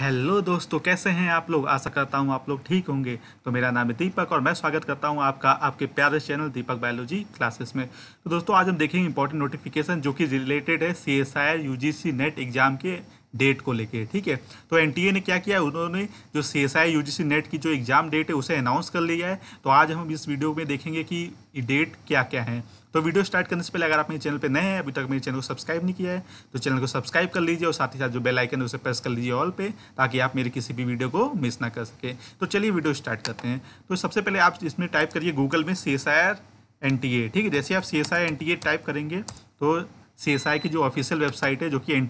hello दोस्तों कैसे हैं आप लोग आशा करता हूं आप लोग ठीक होंगे तो मेरा नाम है दीपक और मैं स्वागत करता हूं आपका आपके प्यारे चैनल दीपक बायोलॉजी क्लासेस में तो दोस्तों आज हम देखेंगे इंपॉर्टेंट नोटिफिकेशन जो कि रिलेटेड है C S I R U G C net exam के डेट को लेके ठीक है तो एनटीए ने क्या किया उन्होंने जो C S I UGC net की जो एग्ज़ाम डेट है उसे अनाउंस कर लिया है तो आज हम इस वीडियो में देखेंगे कि डेट क्या क्या है तो वीडियो स्टार्ट करने से पहले अगर आप मेरे चैनल पर नए हैं अभी तक मेरे चैनल को सब्सक्राइब नहीं किया है तो चैनल को सब्सक्राइब कर लीजिए और साथ ही साथ जो बेल आइकन है उसे प्रेस कर लीजिए ऑल पे ताकि आप मेरी किसी भी वीडियो को मिस ना कर सके तो चलिए वीडियो स्टार्ट करते हैं तो सबसे पहले आप इसमें टाइप करिए गूगल में C S I R N T A ठीक है जैसे आप C S I N T A type करेंगे तो सी की जो ऑफिशियल वेबसाइट है जो कि एन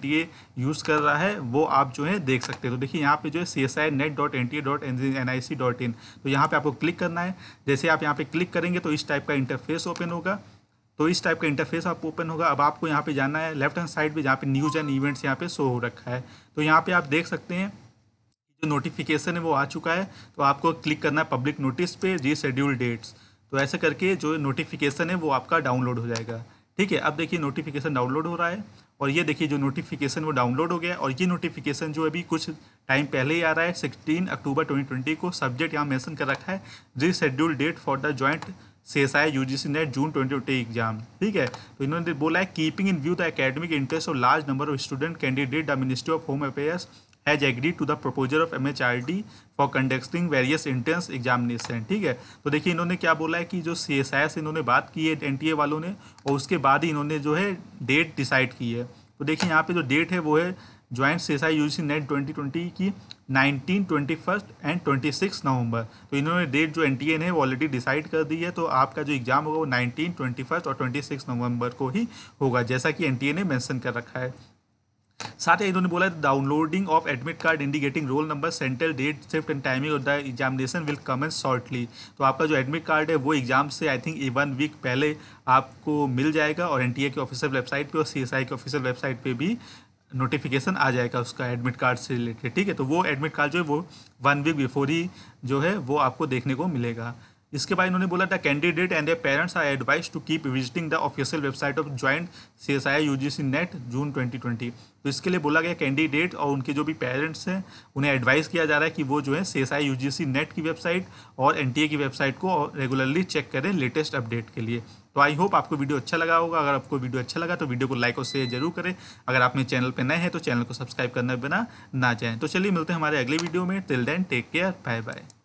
यूज़ कर रहा है वो आप जो है देख सकते हैं तो देखिए यहाँ पे जो है C S I net dot N T dot N I C dot in तो यहाँ पे आपको क्लिक करना है जैसे आप यहाँ पे क्लिक करेंगे तो इस टाइप का इंटरफेस ओपन होगा तो इस टाइप का इंटरफेस आप ओपन होगा अब आपको यहाँ पे जाना है लेफ्ट हैंड साइड पर जहाँ पे न्यूज़ एंड इवेंट्स यहाँ पे शो हो रखा है तो यहाँ पे आप देख सकते हैं जो नोटिफिकेशन है वो आ चुका है तो आपको क्लिक करना है पब्लिक नोटिस पे शेड्यूल डेट्स तो ऐसे करके जो नोटिफिकेशन है वो आपका डाउनलोड हो जाएगा ठीक है अब देखिए नोटिफिकेशन डाउनलोड हो रहा है और ये देखिए जो नोटिफिकेशन वो डाउनलोड हो गया और ये नोटिफिकेशन जो अभी कुछ टाइम पहले ही आ रहा है सिक्सटीन अक्टूबर ट्वेंटी को सब्जेक्ट यहाँ मेंशन कर रखा है जी schedule date for the joint I U G C net June twenty twenty exam ठीक है तो इन्होंने बोला है keeping in view the academic interest of large number of student candidate the ministry of home affairs has agreed to the proposal of M H R D for conducting various entrance examination ठीक है तो देखिए इन्होंने क्या बोला है कि जो सी एस आई से इन्होंने बात की है एन टी ए वालों ने और उसके बाद ही इन्होंने जो है डेट डिसाइड की है तो देखिए यहाँ पे जो डेट है वो है joint C S I U C net twenty twenty की nineteen twenty first and twenty six नवंबर तो इन्होंने डेट जो एन टी ए ने वो ऑलरेडी डिसाइड कर दी है तो आपका जो एग्ज़ाम होगा वो नाइनटीन ट्वेंटी फर्स्ट और ट्वेंटी सिक्स नवंबर को ही होगा जैसा कि एन टी ए ने मैंसन कर रखा है साथ ही इन्होंने बोला downloading of admit card indicating roll number central date shift and timing of the examination will commence shortly तो आपका जो एडमिट कार्ड है वो एग्जाम से आई थिंक वन वीक पहले आपको मिल जाएगा और एन की ऑफिशियल वेबसाइट पर और सी की ऑफिशियल वेबसाइट पर भी नोटिफिकेशन आ जाएगा उसका एडमिट कार्ड से रिलेटेड ठीक है तो वो एडमिट कार्ड जो है वो वन वीक बिफोर ही जो है वो आपको देखने को मिलेगा इसके बाद इन्होंने बोला the candidate and their parents are advised to keep visiting the official website of joint C S I U G C net June twenty twenty तो इसके लिए बोला गया कैंडिडेट और उनके जो भी पेरेंट्स हैं उन्हें एडवाइस किया जा रहा है कि वो जो है C S I U G C net की वेबसाइट और एन टी ए की वेबसाइट को रेगुलरली चेक करें लेटेस्ट अपडेट के लिए तो आई होप आपको वीडियो अच्छा लगा होगा अगर आपको वीडियो अच्छा लगा तो वीडियो को लाइक और शेयर जरूर करें अगर आपने चैनल पर नए हैं तो चैनल को सब्सक्राइब करना बिना ना चाहें तो चलिए मिलते हैं हमारे अगले वीडियो में till then take care bye bye